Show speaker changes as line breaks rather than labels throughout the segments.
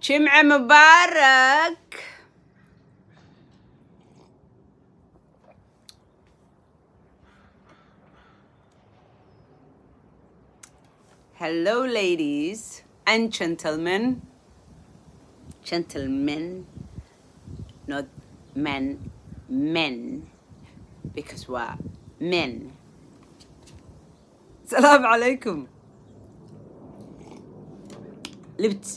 شمعة مبارك Hello ladies and gentlemen gentlemen not men, men, because we're men. السلام عليكم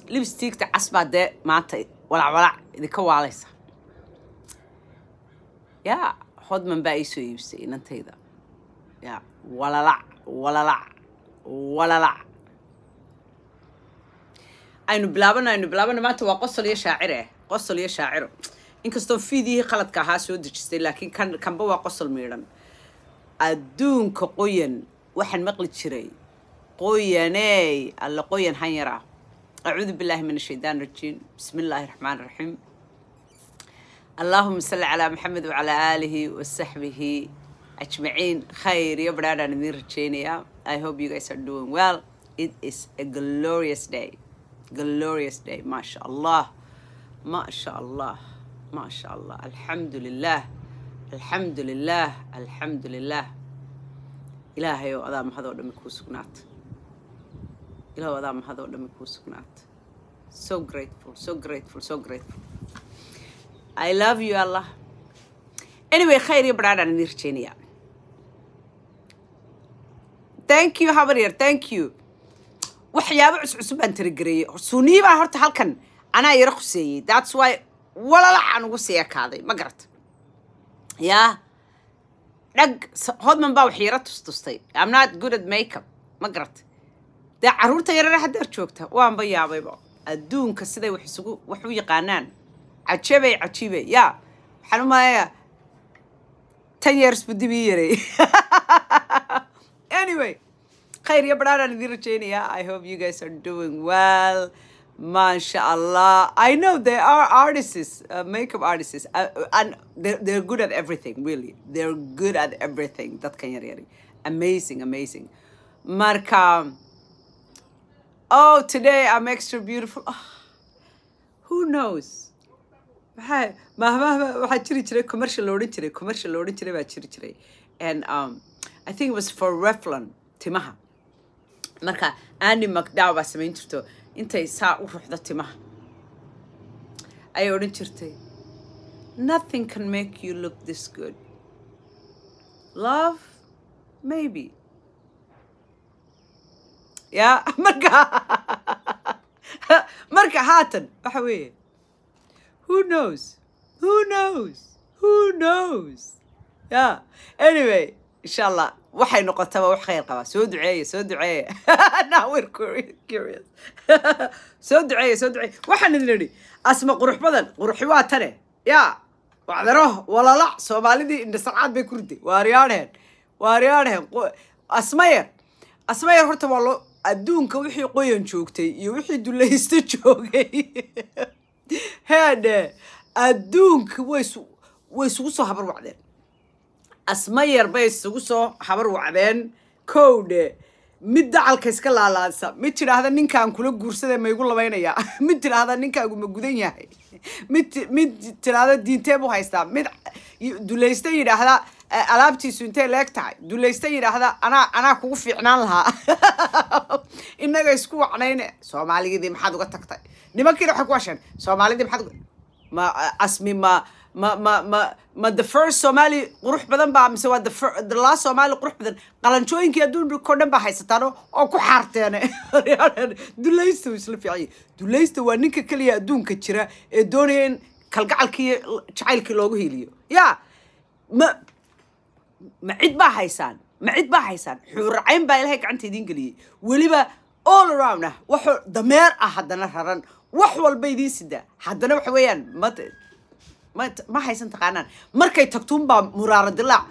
libstiigta casbaa dee maanta walacwalac idinka waaleysa yaa hodman baa ii soo iibsay inantayda yaa walalac walalac walalac aynu bilaabano aynu bilaabano maanta waa qosol iyo shaacir qosol iyo shaaciro inkastoo fiidiyihii qaladka ahaa soo dejistay laakiin kanba waa qosol miidhan adduunka qoyan waxaan maqli jiray qoyaney alla qoyan han yar ah acuudu billaahi min ashaytaan rajiim bismi illaahi raxmaan raxiim allaahuma salli calaa maxamed wacalaa aalihi wasaxbihi ajmaciin khayr iyo badhaadhaan idiin rajeynayaa i hope you guys are doing well it is a glorious day glorious day maasha allah maasha allah maasha allah alxamdulilaah alxamdulilaah alxamdulilaah ilaahay oo adaa mahadoo dhami kuu sugnaata ilaah adaa mahadoo dhami kuu sugnaata so grateful so grateful so grateful i love you allah anyway khayr iyo badhaadhaan idin thank you habaryar thank you waxyaabo cusub cusub baan taragereeyey suniyi baa horta halkan anaa yaro khuseeyey thats why walalacaan ugu sii ekaaday ma garata yaa dhag hodman baa waxiira tustustay amnaad good at makeup ma garata dee caruurta yarara haddaar joogta waanba yaabayba adduunka siday wax isugu wax u yaqaanaan cajabay cajibe ya waxaan u malayaa ten years bu dib ii yaray anyway khayr iyo badhaaraan idiin rajaynayaa i hope you guys are doing well mashallah i know they are artists uh, makeup artists uh, uh, and they're, they're good at everything really they're good at everything dadkan yar yari amazing amazing marka oh today i'm extra beautiful oh, who knows maxaa mahmaha waxaa jiri jiray commercial la odhan jiray commercial la odhan jiray baa jiri jiray and um, i think it was for reflon timaha marka andy mcdow baa samayn jirto intay saa u ruxda timaha ayay odhan jirtay nothing can make you look this good love maybe ya marka marka haatan waxa weeye who knows who knows who knows Yeah. anyway insha allah waxay noqotaba wax khayr qaba soo duceeye soo duceeye soo duceeye soo duceeye waxaan idin idhi asma qurux badan quruxi waa tane yaa wacdaroh walala soomaalidii indha bay ku riday waaryaanheen waaryaanheen asmayer asmayar horta waa loo adduunka wixii qoyan joogtay iyo wixii dulaysta joogay heedhe adduunka way way isugu soo wacdeen asma yar bay isugu soo habar wacdeen kowdhe mid dacalka iska laalaansa mid tidhaahda ninkaan kula guursade maygu labaynayaa mid tidhaahda ninkaagu ma gudan yahay mid mid tidhaahda diinteeb u haystaa mid dulaysta yidhaahda eh, alaabtiisu intay leeg tahay dulaysta yidhaahda anaa anaa kugu fiicnaan lahaa innaga isku wacnayne soomaaligidii maxaad uga tagtay nimankiina waxay ku hasheen soomaalidii maxaad ma eh, asmi ma ma ma ma ma the first somali qurux badan baa mise waa the last somali qurux badan qalanjooyinkii adduunko dhan baa haysataano oo ku xaarteene dulaysta isla fiiciye dulaysta waa ninka keliya adduunka jira ee doonaya in kalgacalkii jacaylkii loogu heliyo ya ma ma cid baa haysaan ma cid baa haysaan xuuracayn baa ilahay gacanta idiin geliyey weliba all around ah waxuu dameer ah haddana raran wax walba idiin sidaa haddana waxa weeyaan ma ma haysan taqaanaan markay tagtuunbaa muraaro dilaac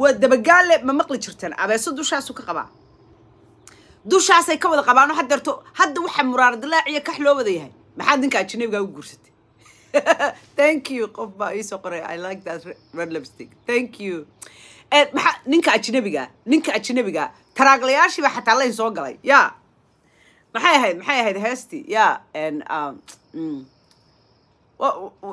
waa dabagaale ma maqli jirteen abeeso dushaasu ka qabaa dushaasay ka wada qabaano hadeerto hadda waxa muraaro dilaac iyo kax loo wada yahay maxaad ninka ajinabigaa u guursatay thank you qof baa iisoo qoray i like that red lipstick thank you eh, maxaa ninka ajinabiga ninka ajinabiga taraaglayaashiibaa xataa layn soo galay ya maxay ahayd maxay ahayd heestii ya and um, mm.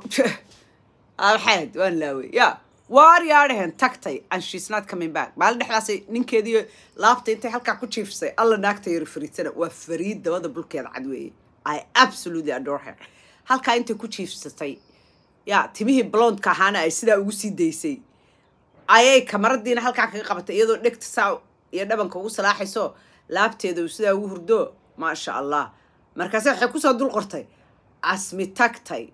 axaad waan laawey ya waar yaadhahen tagtay and she's not coming back maalin dhexdaasay ninkeediiyo laabta intay halkaa ku jiifsay alla naagta yaro fariitana waa fariid dabada bulkeeda cad weeye i absolutely adore her halkaa intay ku jiifsatay ya timihii blondka ahaana ay sidaa ugu sii daysay ayay kamaradiina halkaa kaga qabatay iyadoo dhegta saa iyo dhabanka ugu salaaxayso laabteeda sidaa ugu hurdo maasha allah markaase waxay kusoo dul qortay asmi tagtay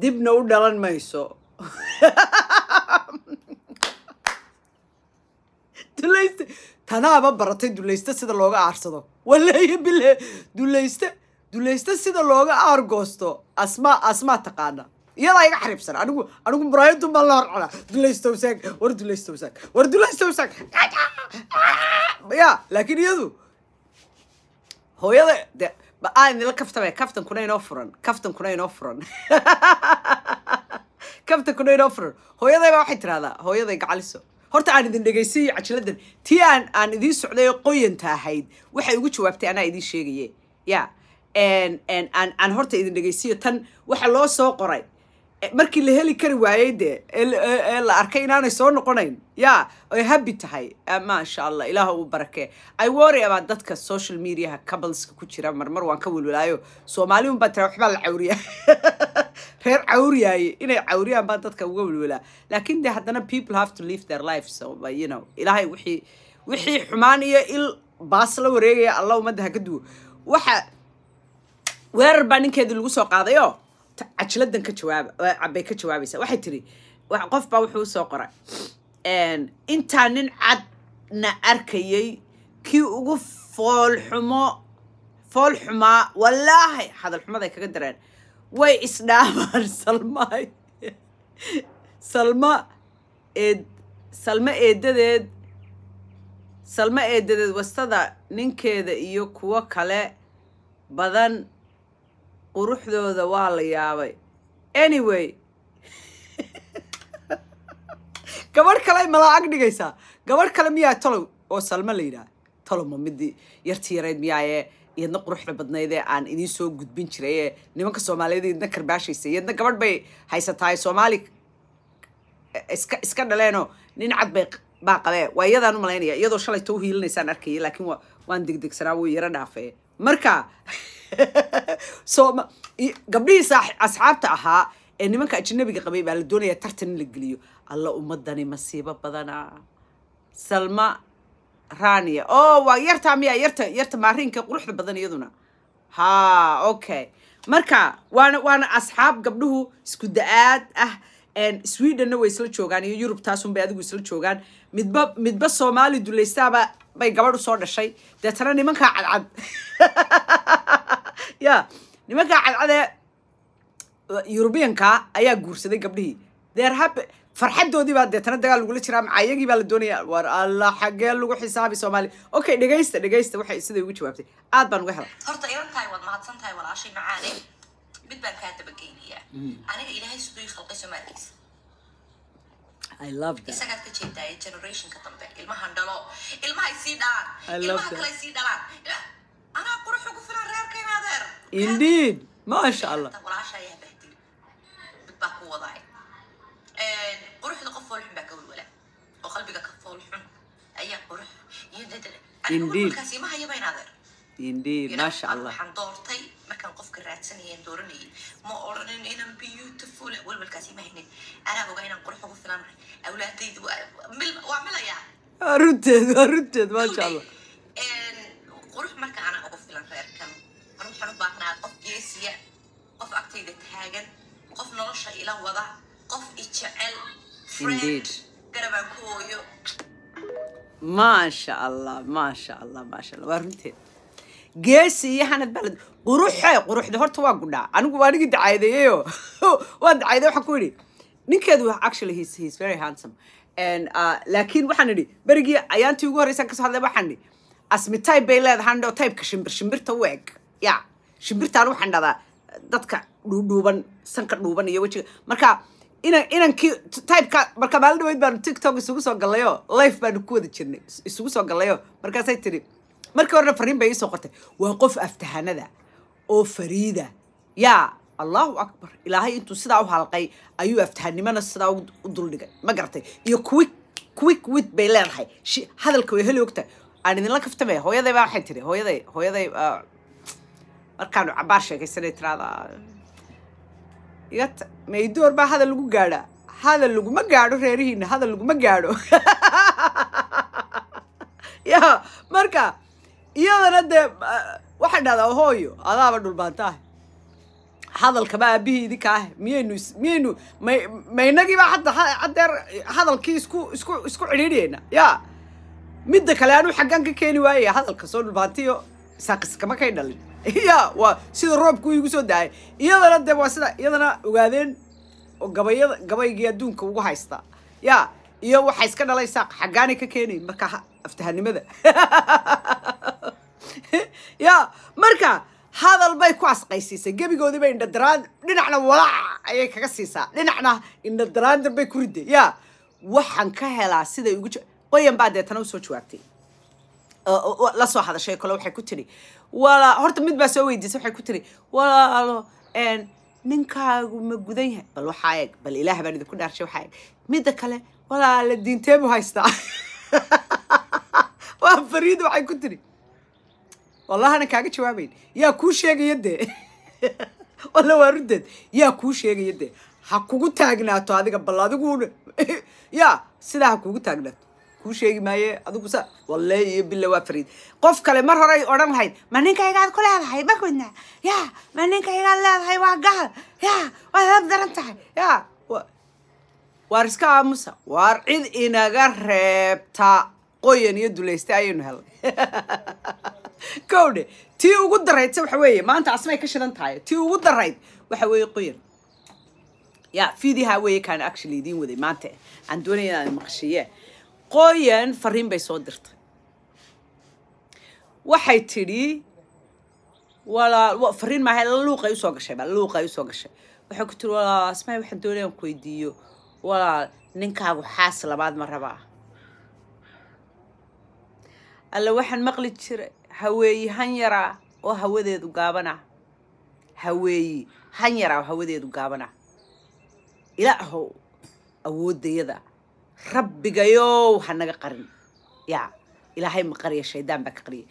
dibna u dhalan mayso dulayste tanaaba baratay dulaysta sida looga aarsado waleeyo bile dulayste dulaysta sida looga aargoosto asmaa asmaa taqaana iyadaa iga xariibsan anigu anigu muraayadun baan la horcona dulaysta war dulaysta war dulaysta wsaag ya laakiin iyadu hooyada de aadila kaftamay kaftankuna inoo furan kaftankuna inoo furan kaftankuna inoo furan hooyadaybaa waxay tidhahdaa hooyaday gacaliso horta aan idin dhegaysiiyo cajiladan tii aan aan idiin socday oo qoyanta ahayd waxay ugu jawaabtay anaa idiin sheegaye ya aan aan horta idin dhegaysiiyo tan waxa loo soo qoray Eh, markii la heli kari waayey dee ee e, la arkay inaanay soo noqonayn ya ay habi tahay eh, maasha allah ilaah uu barakee i worry about dadka social mediaha coupleska ku jira marmar waan ka welwelaayo soomaali unbaa tira waxbaa la cawriya reer cawriyaaye inay cawriyaan baa dadka uga welwelaa laakiin de haddana people have to live their lives so, you know ilaahay wixii wixii xumaan iyo il baas la wareegaya alla ummadda ha ka duwo waxa weerar baa ninkeedii lagu soo qaadayo cajiladan ka jawaab bay ka jawaabaysaa waxay tidhi qof baa wuxuu usoo qoray intaa nin cadna arkayay kii ugu foolxumo xumaa wallaahi hadal hadalxumaday kaga dareen way isdhaabaan salmay salma eed salma eedadeed salma eedadeed wastada ninkeeda iyo kuwo kale badan quruxdooda waa la yaabay anyway gabadh kale malaacag dhigaysaa gabadh kale miyaa tolow oo salmo la yidhaha tolow ma midii yarti yareyd miyaayee iyadna quruxda badnaydee aan idiin soo gudbin jiray ee nimanka soomaaliyeed iyadna karbaashaysa iyadna gabadh bay haysataay soomaali iska iska dhaleenoo nin cad bay baa qabee waa iyadaan u malaynaya iyadoo shalay too hiilinaysaan arkaya laakiin waa waan degdegsanaa wuu yaro dhaafee marka sooma gabdhihii asxaabta ahaa ee nimanka ajanabiga qabay baa la doonaya tartan in la geliyo alla ummadani masiibo badana salma rania o waa yartaa miya yarta yarta maariinka quruxda badan iyaduna ha okay marka waana waana asxaab gabdhuhu isku da-aad ah swedenna way isla joogaan iyo yurub bay adigu isla joogaan midba midba soomaali dulaystaaba bay gabadhu soo dhashay deetana nimankaa cadcad ya nimankaa cadcadee yurubiyanka ayaa guursaday gabdhihii deer hab farxadoodii baa deetana dagaal lagula jiraa macaa iyagii baa la doonayaa war alla xaggee lagu xisaabi soomaaliya okay dhegaysta dhegaysta waxay siday ugu jawaabtay aad baan uga helay horta ilan waad mahadsan tahay walaashay macaane eh? mid baan kaa dabageynayaa mm-hmm. aniga ilaahay siduu ii khalqay soomaalkiisa I love ka jeedaa generation dambe ilmahan dhalo ilmaha sii dhalaan ilmaha kale sii dhalaan anaa qurux ugu filan انديد ما شاء الله طب والعشاء يا بهدل بباكو وضعي قروح آه، نقف فول حمبك اول ولا وقلبي قاك فول حم اي قروح يندد انديد كاسي ما هي باين هذا انديد ما شاء الله حن دورتي ما كان قف كرات سنه يندورني ما اورن ان ام بيوتيفول اول بالكاسي ما هنا انا بغينا نقروح نقف فلان اولادي واعملها يا رتت رتت ما شاء الله قروح مركه انا اقف فلان غير waxaan u baahnaa qof geesiya qof agtayda taagan qof nolosha ila wada qof ijecel garabaan ku hooyo maasha allah maasha allah maasha allah waa runteed geesi iyo xanad balad quruxe quruxda horta waa gudhaa anigu waa anigii dacaydayeyo waa dacayday waxaan ku idhi ninkeedu actually he's, he's very handsome and uh, laakiin waxaan idhi berigii ayaantii ugu horreysaan kasoo hadlay waxaan idhi asmi type bay leedahay typeka shimbir shimbirta u eg ya shimbirtaan waxaan xandhadaa dadka dhuudhuuban sanka dhuuban iyo wejiga marka inan inankii tybeka marka maalin dhaweyd baanu tiktok isugu soo gallayoo life baanu ku wada jirnay isugu soo gallayoo markaasay tiri markii horena fariin bay iisoo qortay waa qof aftahanada oo fariida yaa allahu akbar ilaahay intuu sidaa u halqay ayuu aftahanimana sidaa u duldhigay ma gartay iyo quick quick wit bay leedahay hadalka way heli ogtahay aan idinla kaftamaya hooyaday baa waxay tiri hooyaday hooyaday ah, markaanu cabaar sheegaysanay tiraada igat maydoor baa hadal lagu gaadha hadal laguma gaadho reerihiina hadal laguma gaadho ya marka iyadana dee eh, waxay dhahdaa hooyo adaaba dhulbaantaah hadalkaba aabihii idinka ah miyaynu miyaynu may maynagiibaa hadda haddeer hadalkii isku isku isku cidhiidhiyeyna ya midda kale anuu xaggaan ka keeni waaye hadalka soo dhulbaantiyo saaqis kama kay dhalin ya waa sida roobku igu soo dahay iyadana de waa sida iyadana ogaadeen oo gabayada gabaygii adduunka ugu haysta ya iyo waxay iska dhalaysaa saaq ka keenayn marka aftahanimada ya marka hadal bay ku asqaysiisay gebigoodiiba indhadaraan dhinacna walaac ayay kaga siisaa dhinacna indhadaraandir bay ku ridday ya waxaan ka helaa siday ugu qoyan baa deetana usoo jawaabtay lasoo hadashay kole waxay ku tidhi walaa horta mid baa soo weydiisa waxay ku tiri walaalo ninkaagu ma gudan yahay bal waxaa eeg bal ilaah baan idinku dhaarshay waxaa eeg midda kale walaala diinteemu haystaa waa fariida waxay ku tiri wallahana kaaga jawaabayn yaa kuu sheegaya dee walla waa rudeed yaa kuu sheegaya dee ha kugu taagnaato adiga bal adiguna yaa sidaa ha kugu taagnaato kuu sheegi maaye adigu sa iyo bila waa fariid qof kale mar horay odhan lahayd ma ninkaygaad ku leedahay magoodna ya ma ninkaygaad leedahay waa gaal ya waad hab daran tahay ya waar iska aamusa waar cid inaga reebta qoyan iyo dulaysta ayaynu helay kowdhe tii ugu daraydsa waxa weeye maanta asmay ka shidan tahay tii ugu darayd waxa weeye qoyan ya fiidihaa weeye kaana actually idiin waday maanta aan doonaya inaan maqshiye qoyan fariin bay soo dirtay waxay tidhi fariin maaha luuqay usoo gashay luuqay usoo gashay waxay ku tiri walaal asmaa waxaan doonayaan ku weydiiyo walaal ninkaagu xaas labaad ma rabaa alla waxaan maqli jiray haweeyi han yaraa oo hawadeedu gaabana haweeyi han yaraa oo hawadeedu gaabana ilaahow awooddayada rabbigayow hanaga qarin ya ilaahay ma qariya shaydaan baa ka qariyay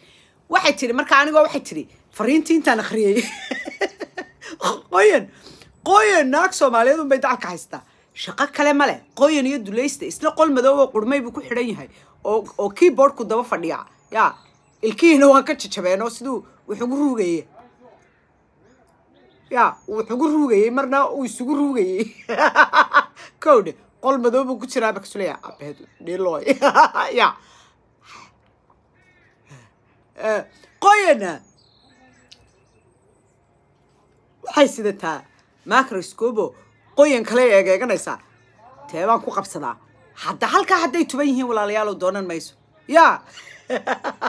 waxay tidhi marka anigoo waxay tidhi fariintii intaan akriyay qoyan qoyan naag soomaaliyeed unbay dacalka haystaa shaqo kale ma leh qoyan iyo dulaysta isna qol madoobo qurmay buu ku xidhan yahay oo oo keyboardku daba fadhiya ya ilkihiina waa ka jajabeen siduu wuxugu ruugayey ya wuxugu ruugayey marna uu isugu ruugayey kowdhe qol madoobu ku jiraa baksuleya abeed dhiloy ya eh, qoyana waxay sidataa macroscobo qoyan kale ee egeeganaysaa teebaan ku qabsadaa hadda halkaa hadday tuban yihiin walaalayaalow doonan mayso ya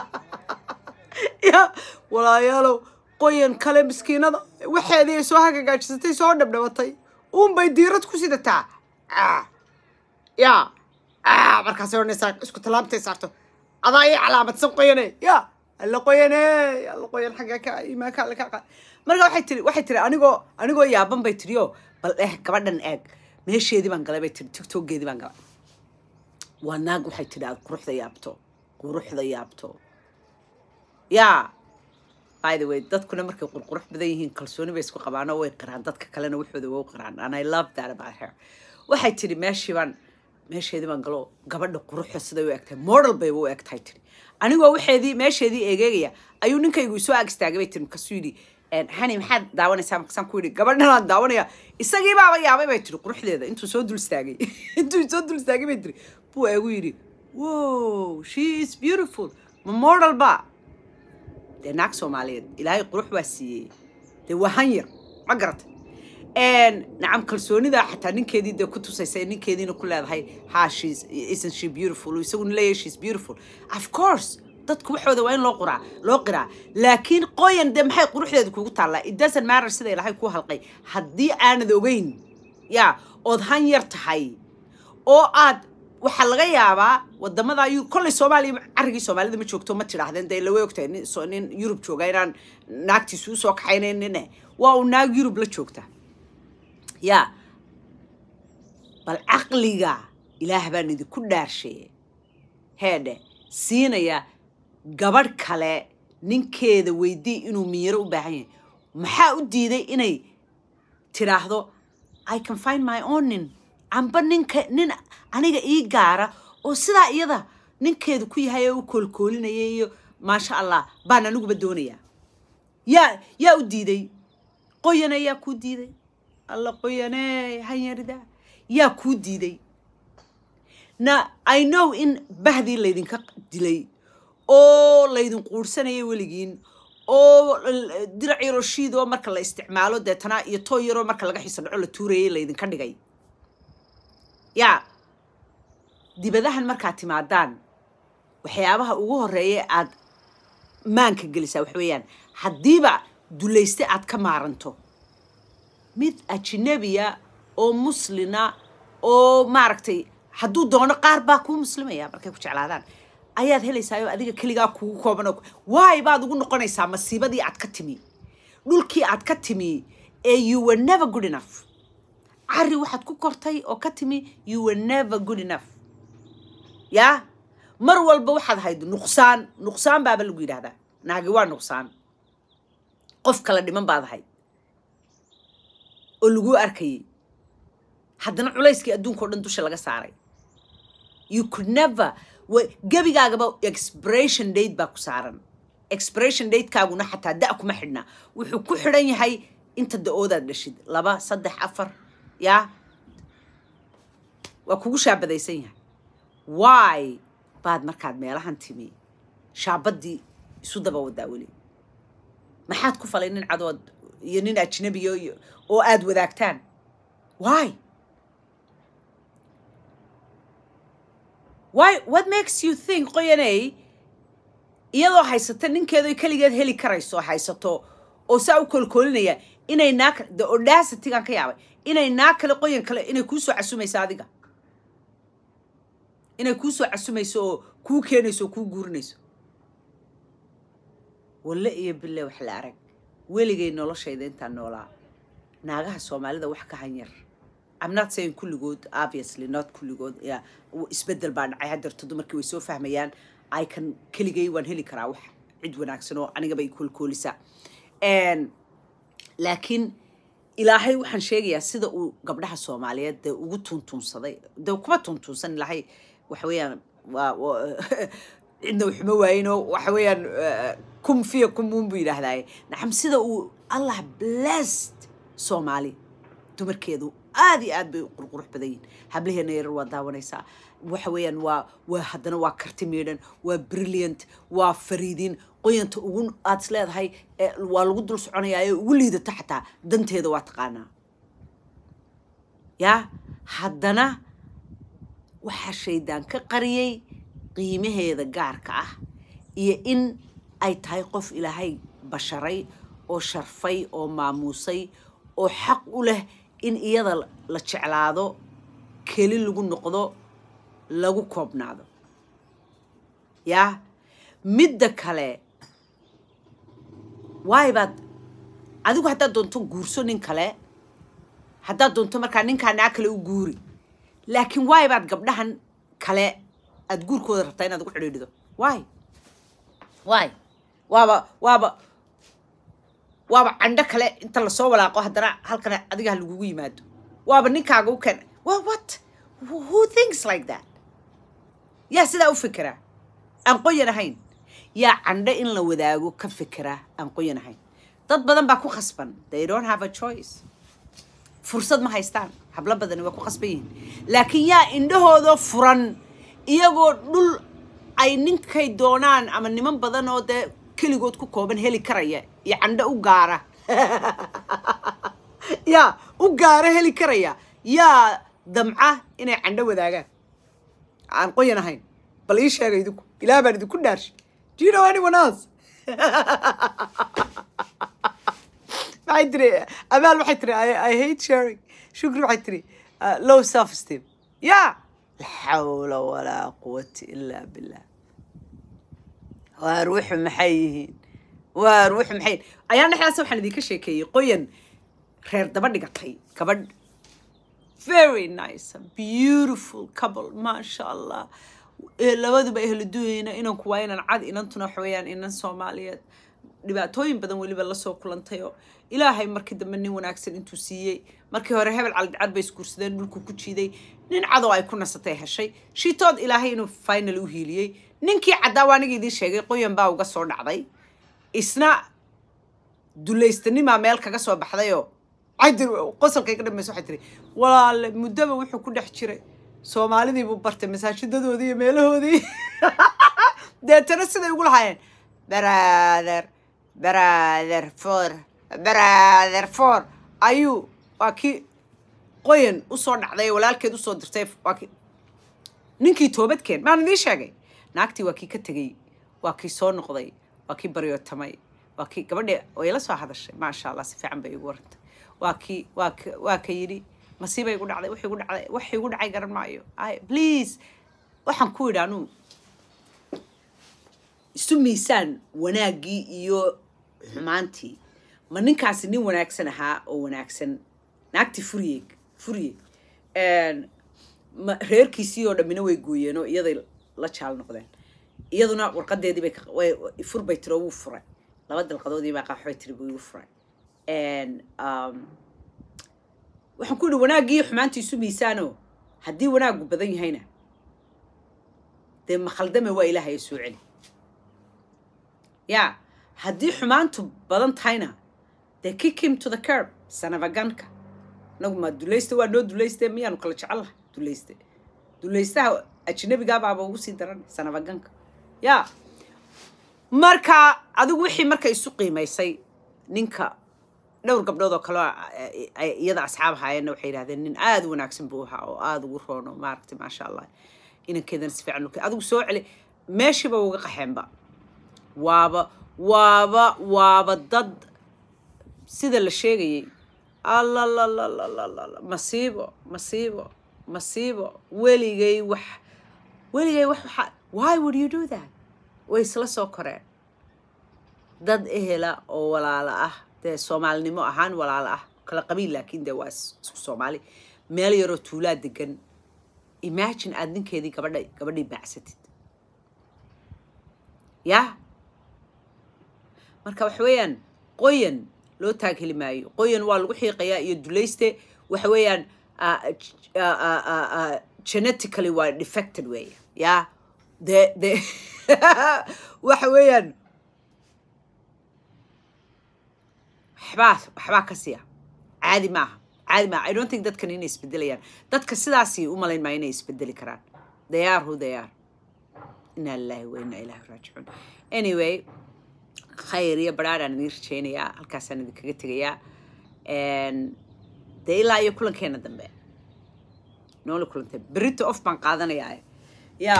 ya walaalayaalow qoyan kale miskiinada waxeedii ay soo hagagaajisatay soo dhabdhabatay uunbay diirad ku sidataa ah ya ah, markaas ohanaysaa isku tallaabtay saarto adaa ii calaamadsan qoyane ya alla qoyane alla qoyan xaggaa ka imaanka alle ka marka waxay tiri waxay tiri anigoo anigoo yaaban bay tiri oo bal eh gabadhan eeg meesheedii baan galay bay tiri tigtoggeedii baan galay waa naag waxay tidhi aad quruxda yaabto quruxda yaabto ya by the way dadkuna markay qurqurux badan yihiin kalsooni bay isku qabaan oo way qiraan dadka kalena waxooda waa u qiraan and i love that about her waxay tidhi meeshii baan meesheedii galo gabadha quruxa siday u egtahay model bayba u egtahay tiri anigoo waxeedii meesheedii eegeegaya ayuu ninkaygu isoo ag istaagay bay tiri markaasuu yidhi hani maxaad daawanaysaa markaasaan ku yidhi gabadhan daawanaya isagii yaabay bay tiri quruxdeeda intuu soo dul istaagay intuu soo dul istaagay bay tiri buu eegu yidhi wow she is beautiful ma model ba dee naag soomaaliyeed ilaahay qurux waa siiyey dee waa han yar ma garatay nacam kalsoonida xataa ninkeedii dee ku tusaysa ninkeediina ku leedahay ha she's she beautiful isaguna leeyahay she's beautiful of course dadku waxooda waa in loo qoraa loo qiraa laakiin qoyan dee maxay quruxdeeda kugu taallaa it doesn't matter sida ilaahay ku halqay haddii aanad ogeyn yaa ood han yar tahay oo aad waxaa laga yaabaa wadamada ayuu kolley soomaaliya carrigii soomaalida ma joogto ma tidhaahdeen dee lawa ogtahay nin yurub jooga inaan naagtiisu usoo kaxaynaynin waa uu naag yurub la joogta yaa bal caqliga ilaah baan idinku dhaarsheeyey heedhe siinaya gabadh kale ninkeeda weydii inuu minyaro u baahan yahay maxaa u diiday inay tidhaahdo i can find my nin amba ninka nin aniga ii gaara oo sidaa iyada ninkeedu ku yahay oo u koolkoolinaya iyo maasha allah baan aniguba doonayaa yaa yaa u diiday qoyan ayaa kuu diiday allaqoyane qoyaney hanyarida yaa kuu diiday na i know in bahdii laydinka dilay oo laydin quurhsanayay weligiin oo dirac yaroo shiid marka la isticmaalo deetana iyo too yaroo marka laga xiso dhaco la tuurayay laydinka dhigay yaa dibadahan markaad timaadaan waxyaabaha ugu horreeya aad maanka gelisaa wax weeyaan haddiiba dulayste aad ka maaranto mid ajnabiya oo muslina oo maaragtay hadduu doono qaar baa kuu muslimaya markay ku jeclaadaan ayaad helaysaayo adiga keligaa kugu kooban waay baad ugu noqonaysaa masiibadii aad ka timi dhulkii aad ka timi ee eh, you were never good enough cari waxaad ku kortay oo ka timi you were never good enough yaa mar walba waxaad hayd nuqsaan nuqsaan baaba lagu yidhahdaa naagi waa nuqsaan qof kala dhiman baad ahayd oo laguu arkayay haddana culayskii adduunkao dhan dusha laga saaray gebigaagaba expression date baa ku saaran expression dateaaguna xataa da kuma xidhnaa wuxuu ku xidhan yahay inta da-oodaad dhashid laba saddex afar yaa waa kugu shaabadaysan yahay wy baad markaad meelahan timi shaabadii isu daba wadaa weli maxaad ku falay nin cadood iyo nin ajnabiyo iyo oo aada wadaagtaan why why what makes you think qoyaney iyadoo haysata ninkeedo keligeed heli karayso haysato oo saa u koolkoolinaya inay naa the audacity-gan ka yaabay inay naa kale qoyan kale inay kuusoo casumayso adiga inay kuusoo casumayso oo kuu keenayso oo kuu guurinayso walle iyo bille wax la arag weligay noloshayda intaa noolaa naagaha soomaalida wax ka hanyar amnaad sayin kulligood obviously not kulligood isbedel baa dhacay hadeerto dumarkii way soo fahmayaan ican keligay waan heli karaa wax cid wanaagsan oo anigaba koolkoolisa koolkoolisaa laakiin ilaahay waxaan sheegayaa sida uu gabdhaha soomaaliyeed dee ugu tuntuunsaday dee kuma tuntuunsan ilaahay waxaweyaan cidna waxuma waayinoo waxaweyaan eh, kum fiya kumun buu yidhaahdaye naam sida uu allah blessed soomaali dumarkeedu aad iyo aad bay u qurqurux badan yihin hablaheena yarar waa daawanaysaa waxa weeyaan waa waa haddana waa karti miidhan waa brilliant waa fariidin qoyanta ugu aad is leedahay waa lagu dul soconayaa ee ugu liidata xataa danteeda waa taqaanaa yaa haddana waxaa shaydaan ka qariyey qiimaheeda gaarka ah iyo in ay tahay qof ilaahay basharay oo sharfay oo maamuusay oo xaq u leh in iyada la jeclaado keli lagu noqdo lagu koobnaado yaa midda kale baad adigu haddaad doonto guurso nin kale haddaad doonto markaa ninkaa naa kale u guuri laakiin waay baad gabdhahan kale aada guurkooda rabtaa inaad ugu xidhiidhido waay waay waaba waaba waaba candho kale inta lasoo walaaqo haddana halkan adigaa lagugu yimaado waaba ninkaaga u keen waa what who thinks like that yaa sidaa u fikira aan qoyan ahayn yaa candho in la wadaago ka fikira aan qoyan ahayn dad badan baa ku khasban they don't have a choice fursad ma haystaan hablo badani waa ku khasban yihiin laakiin yaa indhahoodoo furan iyagoo dhul ay ninkay doonaan ama niman badanoo dee keligood ku kooban heli karaya iyo candho u gaara yaa u gaara heli karaya yaa damca inay candho wadaagaan aan qoyan ahayn bal ii sheega idinku ilaah baan idinku dhaarshay jino anyone else maxay tiri amaal waxay tiri i hate sharing shukri waxay tiri uh, low self esteem ya la xawla walaa quwata ilaa billah waa wuxu maxay yihiin waar wuxu maxay ayaa dhexdaas waxaan idinka sheekeeyey qoyan reer daba dhigatay gabadh very nice beautiful couple maasha allah eh, labaduba ehla inanku waa inan cad inantuna xooyaan inan soomaaliyeed dhibaatooyin badan weliba lasoo kulantayo ilaahay markii dambe nin wanaagsan intuu siiyey markii hore hebel caldhicad bay isguursadeen dhulku ku jiiday nin cadoo ay ku nasatay heshay shitood ilaahay inuu final u hiiliyey ninkii caddaa waa aniga idiin sheegay qoyan baa uga soo dhacday isna dullaystanimaa meel kaga soo baxdayoo qosolkay ka dhamayso waxay tiri walaale muddaba wuxuu ku dhex jiray soomaalidii buu bartay masaajidadoodii iyo meelahoodii deetana siday ugu lahaayeen baraader brotherfor for ayuu waa kii qoyan usoo dhacday walaalkeed usoo dirtay waa ki ninkii toobadkeen maan idiin sheegay naagtii waa kii ka tegay waa kii soo noqday waa kii baryootamay waa kii gabadhii way soo hadashay maasha allah si fiican bay igu warantay waa kii waa waa ka yidhi masiibay igu dhacday wax igu dhacday wax igu dhacay garan maayo ay please waxaan ku yidhi anuu isu miisaan wanaaggii iyo xumaantii ma ninkaasi nin wanaagsan ahaa oo wanaagsan naagti furiye furiye reerkiisii oo dhammina way gooyeenoo iyaday la jaal noqdeen iyaduna warqadeedii fur bay tiro wuu furay laba dalqadoodiibaa qaaxoy tiri buu igu furay waxaan ku yidhi wanaaggii xumaantiisu miisaano haddii wanaaggu badan yahayna dee makhaldame waa ilaahay soo celi yaa haddii xumaantu badan tahayna dee kikim to the curb sanavaganka inagu maa dulaysta waa noo dulayste miyaanu kala jecelnahay dulayste dulaystaha ajinabigaabaaba ugu sii daran sanavaganka yaa marka adigu wixii marka isu qiimaysay ninka dhowr gabdhood oo kaleo eh, iyada asxaab ahaayeenna waxay yidhahdeen nin aada u wanaagsan buu ahaa oo aada ugu roono maaragtay maasha allah inankeedana si fiican adigu soo celi meeshiiba uga qaxeenba waaba waaba waaba dad sida la sheegayay allll ah, masiibo masiibo masiibo weligay wax weligay wax waxaa why would you do that way isla soo koreen dad ehela oo walaalo ah dee soomaalinimo ahaan walaalo ah kala qabiil laakiin dee waa isku soomaali meel yaroo tuulaa degan imagine aad ninkeedii gabadhay gabadhii baacsatid yah marka waxa weeyaan qoyan loo taagheli maayo qoyan waa lagu xiiqayaa iyo dulayste waxa weeyaan genetically waa defected weey ya de de waxa weeyaan waxbaa waxbaa ka siya caadi maaha caadi maaha i don't think dadkan inay isbedelayaan dadka sidaasii u malayn maayo inay isbedeli karaan they are who they are inaa lillahi wa inaa ilaahi raajicuun anyway khayr iyo baraaraan idin rajaynayaa halkaasaan idinkaga tegayaa dee ilaa iyo kulankeena dambe noola kulantay berito of baan qaadanayaa ya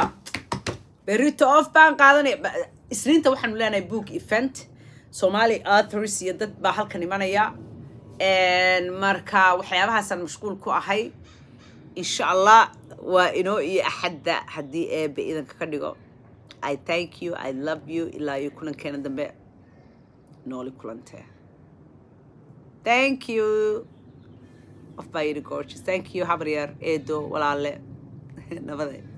berito of baan qaadanaya isniinta waxaanu leenahay book event somali authors iyo dad baa halkan imanaya marka waxyaabahaasaan mashquul ku ahay insha allah waa inoo iyo axadda haddii eebbe idanka ka dhigo i thank you i love you ilaa iyo kulankeena dambe nooli kulantee thank you qof baa yidhi gorges thank you habaryar eedo walaale nabade